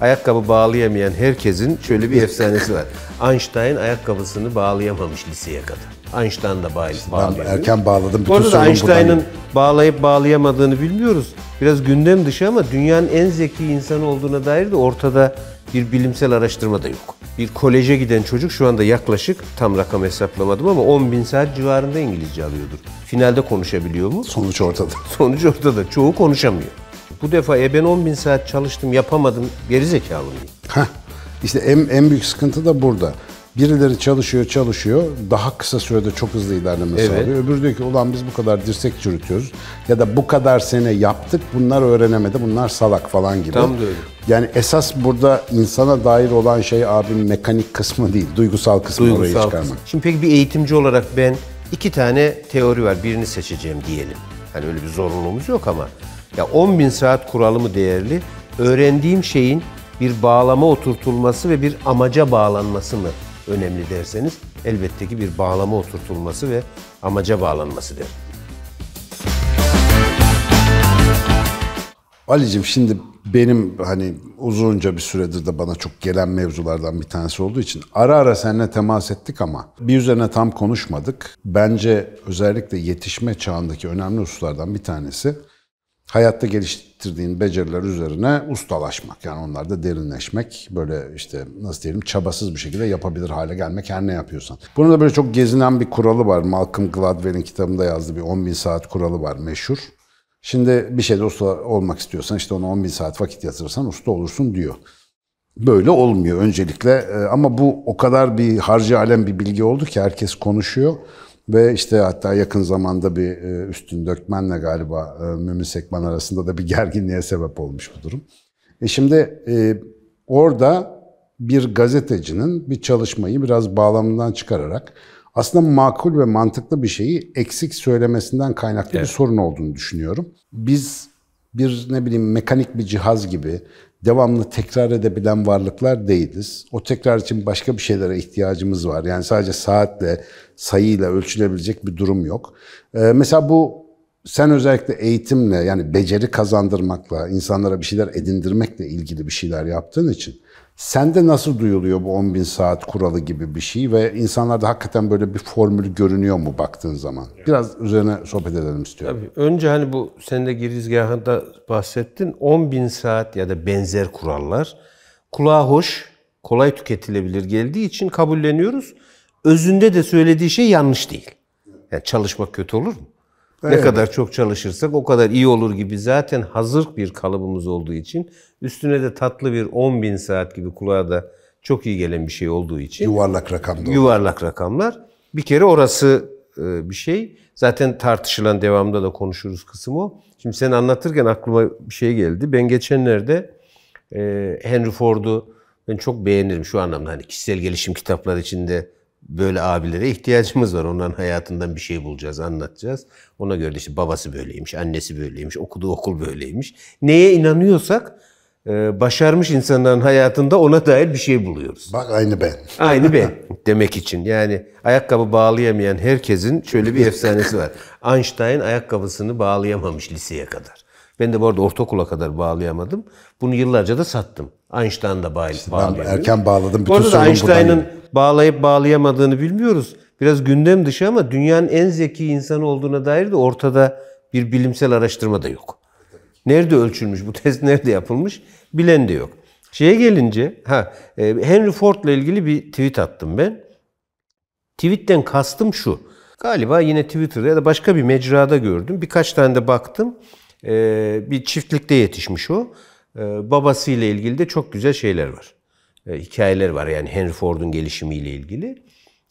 ayakkabı bağlayamayan herkesin şöyle bir efsanesi var. Einstein ayakkabısını bağlayamamış liseye kadar. Einstein da bağlı. İşte ben erken bağladım. Bütün Orada da Einstein'ın bağlayıp bağlayamadığını bilmiyoruz. Biraz gündem dışı ama dünyanın en zeki insanı olduğuna dair de ortada bir bilimsel araştırma da yok. Bir koleje giden çocuk şu anda yaklaşık tam rakam hesaplamadım ama 10 bin saat civarında İngilizce alıyordur. Finalde konuşabiliyor mu? Sonuç ortada. Sonuç ortada. Çoğu konuşamıyor. Bu defa e ben 10 bin saat çalıştım yapamadım geri zekalı mıyım? Heh, işte en, en büyük sıkıntı da burada. Birileri çalışıyor çalışıyor daha kısa sürede çok hızlı ilerleme evet. sağlıyor. Öbürü diyor ki ulan biz bu kadar dirsek çürütüyoruz ya da bu kadar sene yaptık bunlar öğrenemedi bunlar salak falan gibi. Tam da öyle. Yani esas burada insana dair olan şey abim mekanik kısmı değil duygusal kısmı duygusal oraya çıkarmak. Kısmı. Şimdi peki bir eğitimci olarak ben iki tane teori var birini seçeceğim diyelim. Hani öyle bir zorunluluğumuz yok ama ya 10 bin saat kuralı mı değerli? Öğrendiğim şeyin bir bağlama oturtulması ve bir amaca bağlanması mı önemli derseniz elbette ki bir bağlama oturtulması ve amaca bağlanması der. Ali'cim şimdi benim hani uzunca bir süredir de bana çok gelen mevzulardan bir tanesi olduğu için ara ara seninle temas ettik ama bir üzerine tam konuşmadık. Bence özellikle yetişme çağındaki önemli hususlardan bir tanesi hayatta geliştirdiğin beceriler üzerine ustalaşmak. Yani onlarda derinleşmek. Böyle işte nasıl diyelim çabasız bir şekilde yapabilir hale gelmek her ne yapıyorsan. Bunun da böyle çok gezinen bir kuralı var. Malcolm Gladwell'in kitabında yazdığı bir 10 bin saat kuralı var meşhur. Şimdi bir şeyde usta olmak istiyorsan işte ona 10 bin saat vakit yatırırsan usta olursun diyor. Böyle olmuyor öncelikle ee, ama bu o kadar bir harcı alem bir bilgi oldu ki herkes konuşuyor. Ve işte hatta yakın zamanda bir e, Üstün Dökmen'le galiba e, Mümin Sekman arasında da bir gerginliğe sebep olmuş bu durum. E şimdi e, orada bir gazetecinin bir çalışmayı biraz bağlamından çıkararak aslında makul ve mantıklı bir şeyi eksik söylemesinden kaynaklı evet. bir sorun olduğunu düşünüyorum. Biz bir ne bileyim mekanik bir cihaz gibi devamlı tekrar edebilen varlıklar değiliz. O tekrar için başka bir şeylere ihtiyacımız var. Yani sadece saatle, sayıyla ölçülebilecek bir durum yok. Ee, mesela bu sen özellikle eğitimle yani beceri kazandırmakla, insanlara bir şeyler edindirmekle ilgili bir şeyler yaptığın için Sende nasıl duyuluyor bu 10 bin saat kuralı gibi bir şey ve insanlarda hakikaten böyle bir formül görünüyor mu baktığın zaman? Biraz üzerine sohbet edelim istiyorum. Tabii. Önce hani bu sen de girizgahında bahsettin. 10 bin saat ya da benzer kurallar kulağa hoş, kolay tüketilebilir geldiği için kabulleniyoruz. Özünde de söylediği şey yanlış değil. Yani çalışmak kötü olur mu? Evet. Ne kadar çok çalışırsak o kadar iyi olur gibi zaten hazır bir kalıbımız olduğu için üstüne de tatlı bir 10 bin saat gibi kulağa da çok iyi gelen bir şey olduğu için. Yuvarlak rakamlar. Yuvarlak rakamlar. Bir kere orası e, bir şey. Zaten tartışılan devamında da konuşuruz kısmı o. Şimdi sen anlatırken aklıma bir şey geldi. Ben geçenlerde e, Henry Ford'u ben çok beğenirim şu anlamda. Hani kişisel gelişim kitapları içinde böyle abilere ihtiyacımız var. Onların hayatından bir şey bulacağız, anlatacağız. Ona göre de işte babası böyleymiş, annesi böyleymiş, okuduğu okul böyleymiş. Neye inanıyorsak e, başarmış insanların hayatında ona dair bir şey buluyoruz. Bak aynı ben. Aynı ben demek için. Yani ayakkabı bağlayamayan herkesin şöyle bir efsanesi var. Einstein ayakkabısını bağlayamamış liseye kadar. Ben de bu arada ortaokula kadar bağlayamadım. Bunu yıllarca da sattım. Einstein da bağlı. İşte ben erken bağladım. Bütün Orada Einstein'ın bağlayıp bağlayamadığını bilmiyoruz. Biraz gündem dışı ama dünyanın en zeki insanı olduğuna dair de ortada bir bilimsel araştırma da yok. Nerede ölçülmüş bu test nerede yapılmış bilen de yok. Şeye gelince ha e, Henry Ford'la ilgili bir tweet attım ben. Tweet'ten kastım şu. Galiba yine Twitter'da ya da başka bir mecrada gördüm. Birkaç tane de baktım. E, bir çiftlikte yetişmiş o. Ee, babasıyla ilgili de çok güzel şeyler var. Ee, hikayeler var yani Henry Ford'un gelişimiyle ilgili.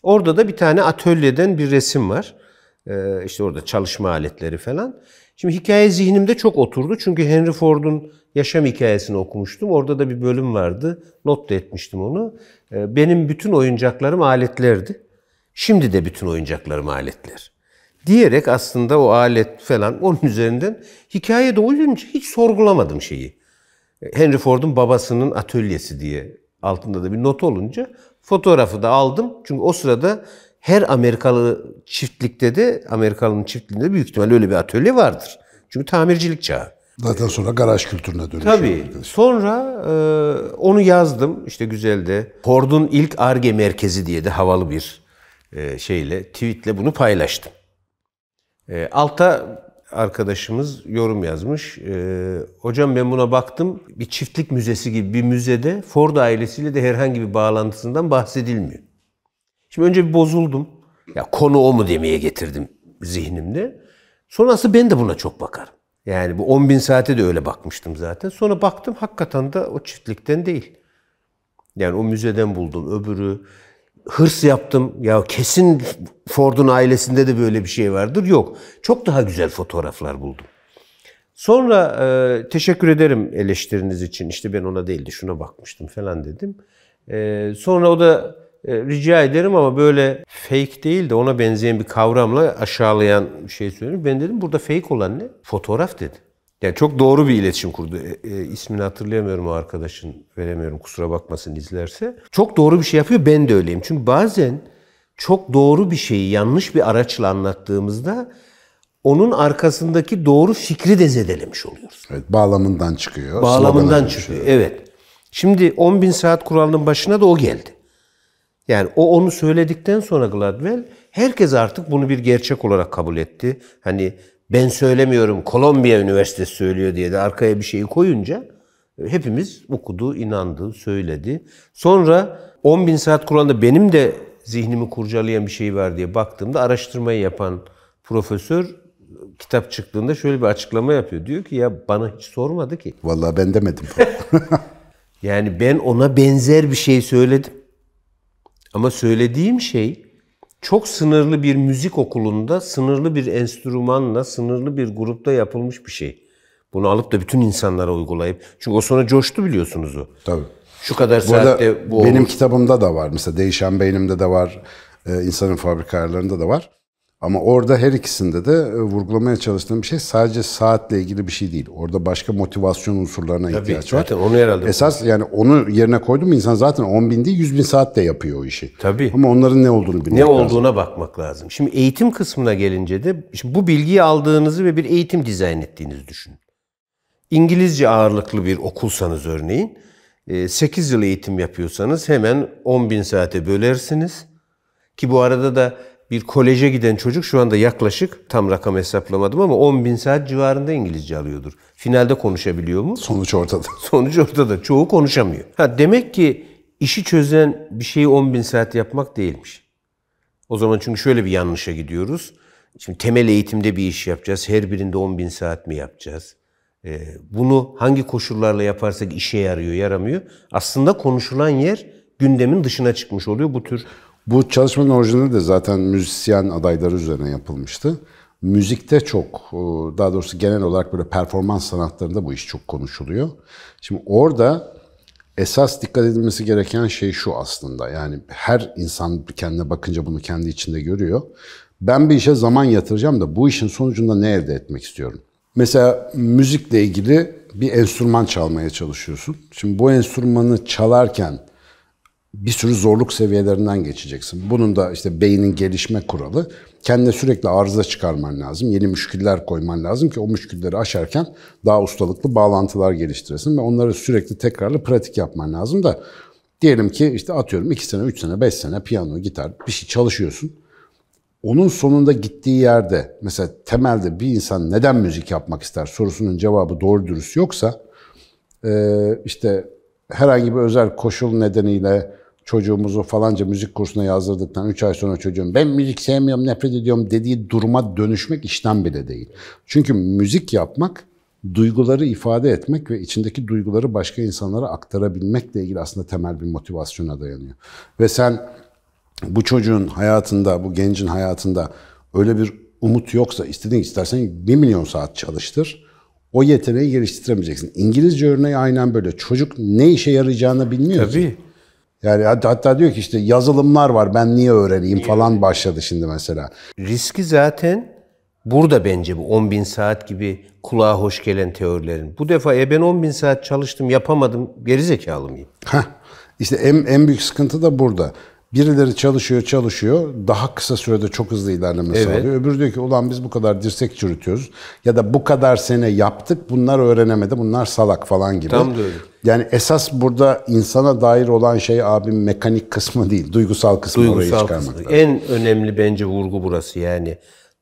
Orada da bir tane atölyeden bir resim var. Ee, işte orada çalışma aletleri falan. Şimdi hikaye zihnimde çok oturdu. Çünkü Henry Ford'un yaşam hikayesini okumuştum. Orada da bir bölüm vardı. Not da etmiştim onu. Benim bütün oyuncaklarım aletlerdi. Şimdi de bütün oyuncaklarım aletler. Diyerek aslında o alet falan onun üzerinden hikaye de doyunca hiç sorgulamadım şeyi. Henry Ford'un babasının atölyesi diye altında da bir not olunca fotoğrafı da aldım. Çünkü o sırada her Amerikalı çiftlikte de Amerikalı'nın çiftliğinde büyük ihtimal öyle bir atölye vardır. Çünkü tamircilik çağı. Zaten sonra garaj kültürüne dönüşüyor. Tabii. Sonra e, onu yazdım. işte güzel de Ford'un ilk ARGE merkezi diye de havalı bir e, şeyle, tweetle bunu paylaştım. E, alta arkadaşımız yorum yazmış. Ee, Hocam ben buna baktım. Bir çiftlik müzesi gibi bir müzede Ford ailesiyle de herhangi bir bağlantısından bahsedilmiyor. Şimdi önce bir bozuldum. Ya konu o mu demeye getirdim zihnimde. Sonrası ben de buna çok bakarım. Yani bu 10 bin saate de öyle bakmıştım zaten. Sonra baktım hakikaten de o çiftlikten değil. Yani o müzeden buldum. Öbürü hırs yaptım. Ya kesin Ford'un ailesinde de böyle bir şey vardır. Yok. Çok daha güzel fotoğraflar buldum. Sonra e, teşekkür ederim eleştiriniz için. İşte ben ona değildi şuna bakmıştım falan dedim. E, sonra o da e, rica ederim ama böyle fake değil de ona benzeyen bir kavramla aşağılayan bir şey söylüyor. Ben dedim burada fake olan ne? Fotoğraf dedi. Yani çok doğru bir iletişim kurdu. E, e, ismini hatırlayamıyorum o arkadaşın. Veremiyorum kusura bakmasın izlerse. Çok doğru bir şey yapıyor. Ben de öyleyim. Çünkü bazen çok doğru bir şeyi yanlış bir araçla anlattığımızda onun arkasındaki doğru fikri de zedelemiş oluyoruz. Evet, bağlamından çıkıyor. Bağlamından çıkıyor. Evet. Şimdi 10 bin saat kuralının başına da o geldi. Yani o onu söyledikten sonra Gladwell herkes artık bunu bir gerçek olarak kabul etti. Hani ben söylemiyorum Kolombiya Üniversitesi söylüyor diye de arkaya bir şeyi koyunca e, hepimiz okudu, inandı, söyledi. Sonra 10 bin saat Kur'an'da benim de zihnimi kurcalayan bir şey var diye baktığımda araştırmayı yapan profesör e, kitap çıktığında şöyle bir açıklama yapıyor. Diyor ki ya bana hiç sormadı ki. Vallahi ben demedim. yani ben ona benzer bir şey söyledim. Ama söylediğim şey çok sınırlı bir müzik okulunda sınırlı bir enstrümanla, sınırlı bir grupta yapılmış bir şey. Bunu alıp da bütün insanlara uygulayıp. Çünkü o sonra coştu biliyorsunuz o. Tabii. Şu kadar bu saatte bu Benim olur. kitabımda da var. Mesela Değişen Beynim'de de var. E, insanın insanın fabrikalarında da var. Ama orada her ikisinde de e, vurgulamaya çalıştığım bir şey sadece saatle ilgili bir şey değil. Orada başka motivasyon unsurlarına Tabii, ihtiyaç var. Zaten onu herhalde. Esas yani onu yerine koydum insan zaten 10 bin değil 100 bin saat de yapıyor o işi. Tabii. Ama onların ne olduğunu bilmek Ne lazım. olduğuna bakmak lazım. Şimdi eğitim kısmına gelince de şimdi bu bilgiyi aldığınızı ve bir eğitim dizayn ettiğinizi düşünün. İngilizce ağırlıklı bir okulsanız örneğin 8 e, yıl eğitim yapıyorsanız hemen 10 bin saate bölersiniz. Ki bu arada da bir koleje giden çocuk şu anda yaklaşık tam rakam hesaplamadım ama 10 bin saat civarında İngilizce alıyordur. Finalde konuşabiliyor mu? Sonuç ortada. Sonuç ortada. Çoğu konuşamıyor. Ha, demek ki işi çözen bir şeyi 10 bin saat yapmak değilmiş. O zaman çünkü şöyle bir yanlışa gidiyoruz. Şimdi temel eğitimde bir iş yapacağız. Her birinde 10 bin saat mi yapacağız? Ee, bunu hangi koşullarla yaparsak işe yarıyor, yaramıyor. Aslında konuşulan yer gündemin dışına çıkmış oluyor bu tür bu çalışmanın orijinali de zaten müzisyen adayları üzerine yapılmıştı. Müzikte çok, e, daha doğrusu genel olarak böyle performans sanatlarında bu iş çok konuşuluyor. Şimdi orada esas dikkat edilmesi gereken şey şu aslında. Yani her insan kendine bakınca bunu kendi içinde görüyor. Ben bir işe zaman yatıracağım da bu işin sonucunda ne elde etmek istiyorum? Mesela müzikle ilgili bir enstrüman çalmaya çalışıyorsun. Şimdi bu enstrümanı çalarken bir sürü zorluk seviyelerinden geçeceksin. Bunun da işte beynin gelişme kuralı. Kendine sürekli arıza çıkarman lazım. Yeni müşküller koyman lazım ki o müşkülleri aşarken daha ustalıklı bağlantılar geliştiresin. Ve onları sürekli tekrarlı pratik yapman lazım da diyelim ki işte atıyorum 2 sene, 3 sene, 5 sene piyano, gitar bir şey çalışıyorsun. Onun sonunda gittiği yerde mesela temelde bir insan neden müzik yapmak ister sorusunun cevabı doğru dürüst yoksa işte herhangi bir özel koşul nedeniyle çocuğumuzu falanca müzik kursuna yazdırdıktan 3 ay sonra çocuğum ben müzik sevmiyorum, nefret ediyorum dediği duruma dönüşmek işten bile değil. Çünkü müzik yapmak duyguları ifade etmek ve içindeki duyguları başka insanlara aktarabilmekle ilgili aslında temel bir motivasyona dayanıyor. Ve sen bu çocuğun hayatında, bu gencin hayatında öyle bir umut yoksa istediğin istersen 1 milyon saat çalıştır. O yeteneği geliştiremeyeceksin. İngilizce örneği aynen böyle. Çocuk ne işe yarayacağını bilmiyor. Tabii. Ki. Yani hatta diyor ki işte yazılımlar var ben niye öğreneyim falan başladı şimdi mesela. Riski zaten burada bence bu 10 bin saat gibi kulağa hoş gelen teorilerin. Bu defa e ben 10 bin saat çalıştım yapamadım geri zekalı mıyım? Heh, işte en, en büyük sıkıntı da burada. Birileri çalışıyor çalışıyor daha kısa sürede çok hızlı ilerleme evet. sağlıyor. Öbürü diyor ki ulan biz bu kadar dirsek çürütüyoruz ya da bu kadar sene yaptık bunlar öğrenemedi bunlar salak falan gibi. Tam da öyle. Yani esas burada insana dair olan şey abim mekanik kısmı değil duygusal kısmı duygusal oraya çıkarmak kısmı. En önemli bence vurgu burası yani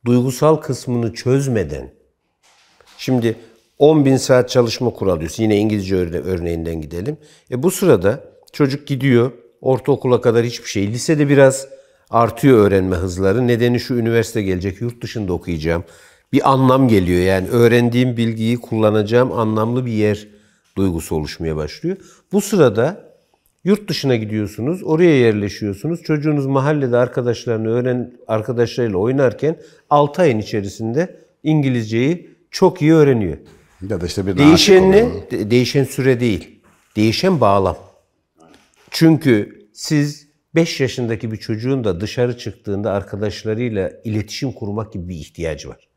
duygusal kısmını çözmeden şimdi 10 bin saat çalışma kuralı yine İngilizce örneğinden gidelim. E bu sırada çocuk gidiyor Ortaokula kadar hiçbir şey. Lisede biraz artıyor öğrenme hızları. Nedeni şu üniversite gelecek, yurt dışında okuyacağım. Bir anlam geliyor yani öğrendiğim bilgiyi kullanacağım anlamlı bir yer duygusu oluşmaya başlıyor. Bu sırada yurt dışına gidiyorsunuz, oraya yerleşiyorsunuz. Çocuğunuz mahallede arkadaşlarını öğren arkadaşlarıyla oynarken 6 ayın içerisinde İngilizceyi çok iyi öğreniyor. Ya da işte bir değişenli, değişen süre değil. Değişen bağlam. Çünkü siz 5 yaşındaki bir çocuğun da dışarı çıktığında arkadaşlarıyla iletişim kurmak gibi bir ihtiyacı var.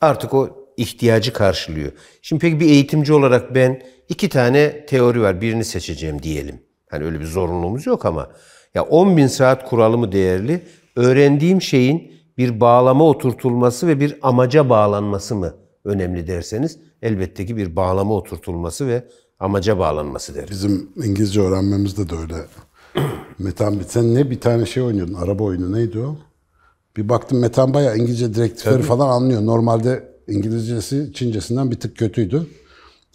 Artık o ihtiyacı karşılıyor. Şimdi peki bir eğitimci olarak ben iki tane teori var. Birini seçeceğim diyelim. Hani öyle bir zorunluluğumuz yok ama. Ya 10 bin saat kuralı mı değerli? Öğrendiğim şeyin bir bağlama oturtulması ve bir amaca bağlanması mı önemli derseniz elbette ki bir bağlama oturtulması ve amaca bağlanması derim. Bizim İngilizce öğrenmemizde de öyle. Metan sen ne bir tane şey oynuyordun araba oyunu neydi o? Bir baktım Metan bayağı İngilizce direktifleri Tabii. falan anlıyor. Normalde İngilizcesi Çincesinden bir tık kötüydü.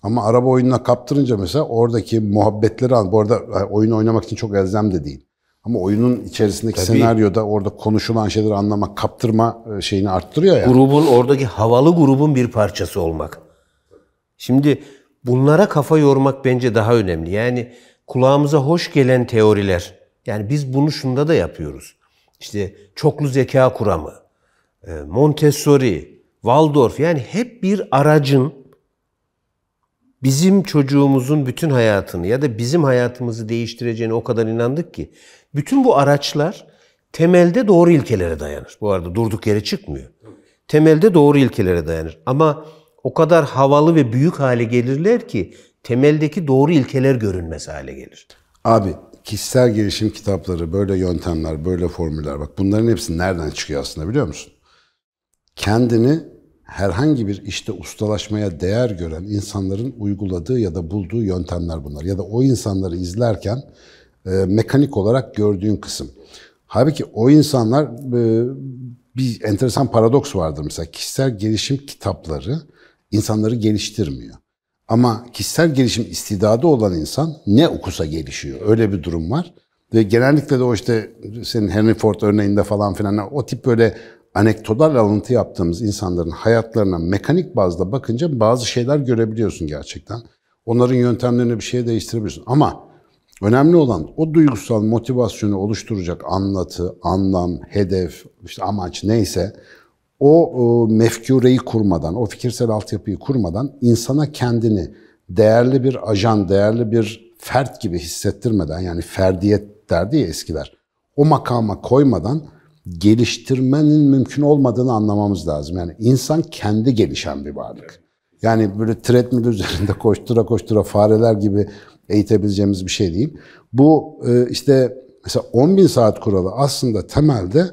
Ama araba oyununa kaptırınca mesela oradaki muhabbetleri al. Bu arada oyun oynamak için çok elzem de değil. Ama oyunun içerisindeki Tabii. senaryoda orada konuşulan şeyleri anlamak, kaptırma e, şeyini arttırıyor ya. Yani. Grubun oradaki havalı grubun bir parçası olmak. Şimdi Bunlara kafa yormak bence daha önemli. Yani kulağımıza hoş gelen teoriler. Yani biz bunu şunda da yapıyoruz. İşte çoklu zeka kuramı, e, Montessori, Waldorf yani hep bir aracın bizim çocuğumuzun bütün hayatını ya da bizim hayatımızı değiştireceğine o kadar inandık ki bütün bu araçlar temelde doğru ilkelere dayanır. Bu arada durduk yere çıkmıyor. Temelde doğru ilkelere dayanır. Ama o kadar havalı ve büyük hale gelirler ki temeldeki doğru ilkeler görünmez hale gelir. Abi kişisel gelişim kitapları, böyle yöntemler, böyle formüller bak bunların hepsi nereden çıkıyor aslında biliyor musun? Kendini herhangi bir işte ustalaşmaya değer gören insanların uyguladığı ya da bulduğu yöntemler bunlar. Ya da o insanları izlerken e, mekanik olarak gördüğün kısım. Halbuki o insanlar e, bir enteresan paradoks vardır mesela. Kişisel gelişim kitapları insanları geliştirmiyor. Ama kişisel gelişim istidadı olan insan ne okusa gelişiyor. Öyle bir durum var. Ve genellikle de o işte senin Henry Ford örneğinde falan filan o tip böyle anekdotal alıntı yaptığımız insanların hayatlarına mekanik bazda bakınca bazı şeyler görebiliyorsun gerçekten. Onların yöntemlerini bir şey değiştirebiliyorsun. Ama önemli olan o duygusal motivasyonu oluşturacak anlatı, anlam, hedef, işte amaç neyse o e, mefkureyi kurmadan, o fikirsel altyapıyı kurmadan insana kendini değerli bir ajan, değerli bir fert gibi hissettirmeden yani ferdiyet derdi ya eskiler. O makama koymadan geliştirmenin mümkün olmadığını anlamamız lazım. Yani insan kendi gelişen bir varlık. Yani böyle treadmill üzerinde koştura koştura fareler gibi eğitebileceğimiz bir şey değil. Bu e, işte mesela 10 bin saat kuralı aslında temelde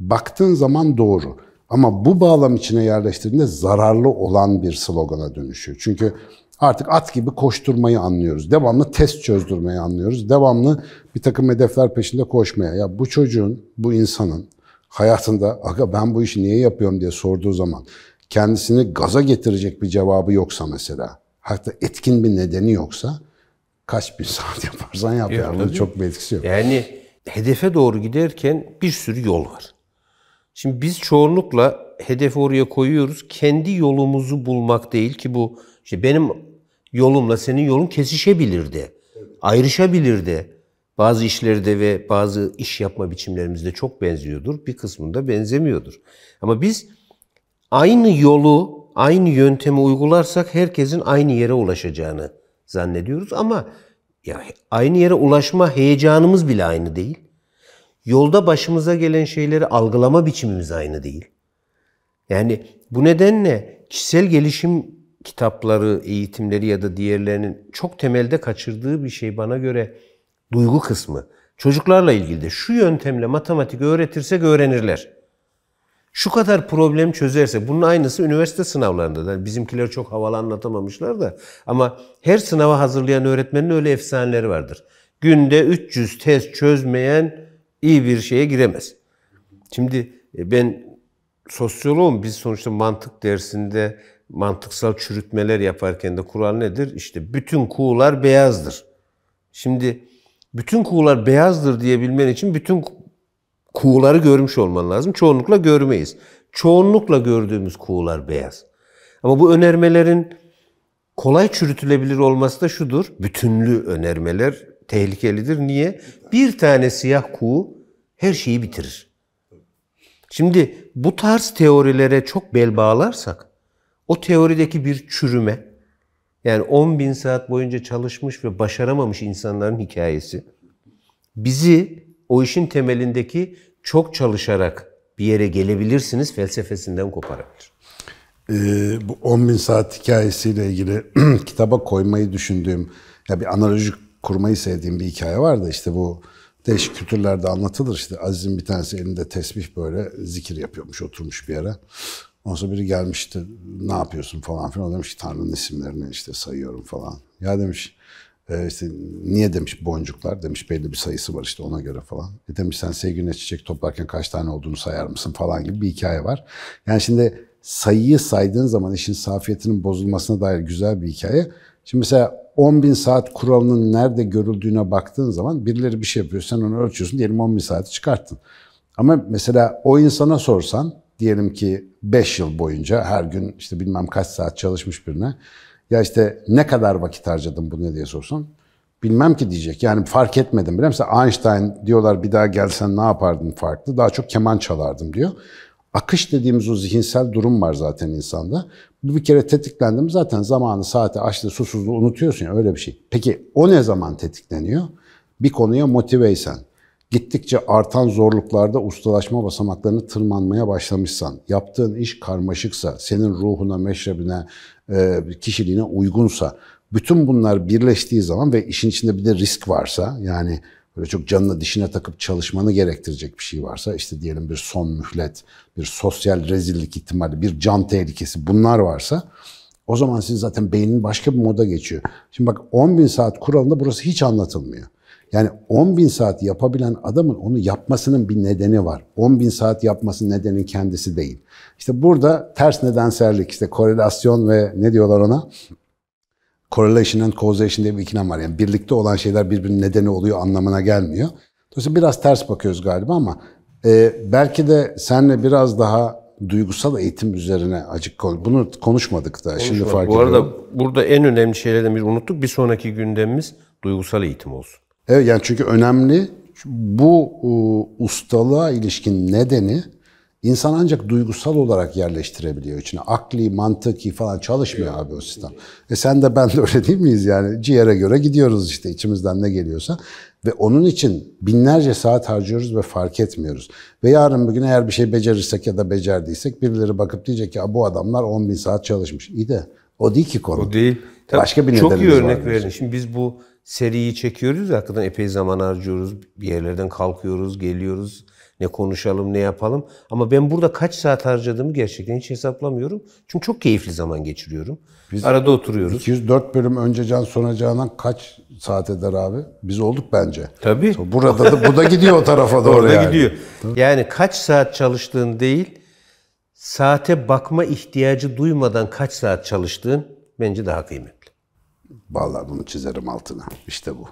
baktığın zaman doğru. Ama bu bağlam içine yerleştirdiğinde zararlı olan bir slogana dönüşüyor. Çünkü artık at gibi koşturmayı anlıyoruz. Devamlı test çözdürmeyi anlıyoruz. Devamlı bir takım hedefler peşinde koşmaya. Ya bu çocuğun, bu insanın hayatında aga ben bu işi niye yapıyorum diye sorduğu zaman kendisini gaza getirecek bir cevabı yoksa mesela, hatta etkin bir nedeni yoksa kaç bin saat yaparsan yap. E, yani. çok bir etkisi yok. Yani hedefe doğru giderken bir sürü yol var. Şimdi biz çoğunlukla hedefi oraya koyuyoruz. Kendi yolumuzu bulmak değil ki bu işte benim yolumla senin yolun kesişebilirdi. Ayrışabilirdi. Bazı işlerde ve bazı iş yapma biçimlerimizde çok benziyordur. Bir kısmında benzemiyordur. Ama biz aynı yolu, aynı yöntemi uygularsak herkesin aynı yere ulaşacağını zannediyoruz ama ya aynı yere ulaşma heyecanımız bile aynı değil. Yolda başımıza gelen şeyleri algılama biçimimiz aynı değil. Yani bu nedenle kişisel gelişim kitapları, eğitimleri ya da diğerlerinin çok temelde kaçırdığı bir şey bana göre duygu kısmı. Çocuklarla ilgili de şu yöntemle matematik öğretirsek öğrenirler. Şu kadar problem çözerse bunun aynısı üniversite sınavlarında da. bizimkiler çok havalı anlatamamışlar da ama her sınava hazırlayan öğretmenin öyle efsaneleri vardır. Günde 300 test çözmeyen iyi bir şeye giremez. Şimdi e, ben sosyoloğum. Biz sonuçta mantık dersinde mantıksal çürütmeler yaparken de kural nedir? İşte bütün kuğular beyazdır. Şimdi bütün kuğular beyazdır diyebilmen için bütün kuğuları görmüş olman lazım. Çoğunlukla görmeyiz. Çoğunlukla gördüğümüz kuğular beyaz. Ama bu önermelerin kolay çürütülebilir olması da şudur. Bütünlü önermeler tehlikelidir. Niye? Bir tane siyah kuğu her şeyi bitirir. Şimdi bu tarz teorilere çok bel bağlarsak o teorideki bir çürüme yani 10 bin saat boyunca çalışmış ve başaramamış insanların hikayesi bizi o işin temelindeki çok çalışarak bir yere gelebilirsiniz felsefesinden koparabilir. Ee, bu 10 bin saat hikayesiyle ilgili kitaba koymayı düşündüğüm ya bir analojik kurmayı sevdiğim bir hikaye var da işte bu değişik kültürlerde anlatılır işte Aziz'in bir tanesi elinde tesbih böyle zikir yapıyormuş oturmuş bir yere. Ondan sonra biri gelmişti ne yapıyorsun falan filan. O demiş ki Tanrı'nın isimlerini işte sayıyorum falan. Ya demiş e, işte niye demiş boncuklar demiş belli bir sayısı var işte ona göre falan. E demiş sen sevgiline çiçek toplarken kaç tane olduğunu sayar mısın falan gibi bir hikaye var. Yani şimdi sayıyı saydığın zaman işin safiyetinin bozulmasına dair güzel bir hikaye. Şimdi mesela 10 bin saat kuralının nerede görüldüğüne baktığın zaman birileri bir şey yapıyor. Sen onu ölçüyorsun diyelim 10 bin saati çıkarttın. Ama mesela o insana sorsan diyelim ki 5 yıl boyunca her gün işte bilmem kaç saat çalışmış birine ya işte ne kadar vakit harcadın ne diye sorsun? bilmem ki diyecek. Yani fark etmedim bile. Mesela Einstein diyorlar bir daha gelsen ne yapardın farklı. Daha çok keman çalardım diyor. Akış dediğimiz o zihinsel durum var zaten insanda. Bu bir kere tetiklendi mi zaten zamanı, saati, açlığı, susuzluğu unutuyorsun ya öyle bir şey. Peki o ne zaman tetikleniyor? Bir konuya motiveysen, gittikçe artan zorluklarda ustalaşma basamaklarını tırmanmaya başlamışsan, yaptığın iş karmaşıksa, senin ruhuna, meşrebine, e, kişiliğine uygunsa, bütün bunlar birleştiği zaman ve işin içinde bir de risk varsa yani böyle çok canını dişine takıp çalışmanı gerektirecek bir şey varsa işte diyelim bir son mühlet, bir sosyal rezillik ihtimali, bir can tehlikesi bunlar varsa o zaman sizin zaten beynin başka bir moda geçiyor. Şimdi bak 10 bin saat kuralında burası hiç anlatılmıyor. Yani 10 bin saat yapabilen adamın onu yapmasının bir nedeni var. 10 bin saat yapması nedenin kendisi değil. İşte burada ters nedensellik, işte korelasyon ve ne diyorlar ona? correlation and causation diye bir ikilem var. Yani birlikte olan şeyler birbirinin nedeni oluyor anlamına gelmiyor. Dolayısıyla biraz ters bakıyoruz galiba ama e, belki de senle biraz daha duygusal eğitim üzerine acık konu. Bunu konuşmadık da Konuşmadık. şimdi fark ediyorum. Bu arada ediyorum. burada en önemli şeylerden biri unuttuk. Bir sonraki gündemimiz duygusal eğitim olsun. Evet yani çünkü önemli bu ustalığa ilişkin nedeni İnsan ancak duygusal olarak yerleştirebiliyor içine. Akli, mantıki falan çalışmıyor abi o sistem. E sen de ben de öyle değil miyiz yani? Ciğere göre gidiyoruz işte içimizden ne geliyorsa. Ve onun için binlerce saat harcıyoruz ve fark etmiyoruz. Ve yarın bugün eğer bir şey becerirsek ya da becerdiysek birileri bakıp diyecek ki bu adamlar 10 bin saat çalışmış. İyi de o değil ki konu. O değil. Tabii Başka bir çok iyi örnek verdin. Şimdi biz bu seriyi çekiyoruz. Hakikaten epey zaman harcıyoruz. Bir yerlerden kalkıyoruz, geliyoruz. Ne konuşalım, ne yapalım. Ama ben burada kaç saat harcadığımı gerçekten hiç hesaplamıyorum. Çünkü çok keyifli zaman geçiriyorum. Biz Arada oturuyoruz. 204 bölüm önce Can Sonacan'dan kaç saat eder abi? Biz olduk bence. Tabii. Burada da, bu da gidiyor o tarafa doğru Orada yani. gidiyor. Yani kaç saat çalıştığın değil, saate bakma ihtiyacı duymadan kaç saat çalıştığın bence daha kıymetli bağlar bunu çizerim altına. İşte bu.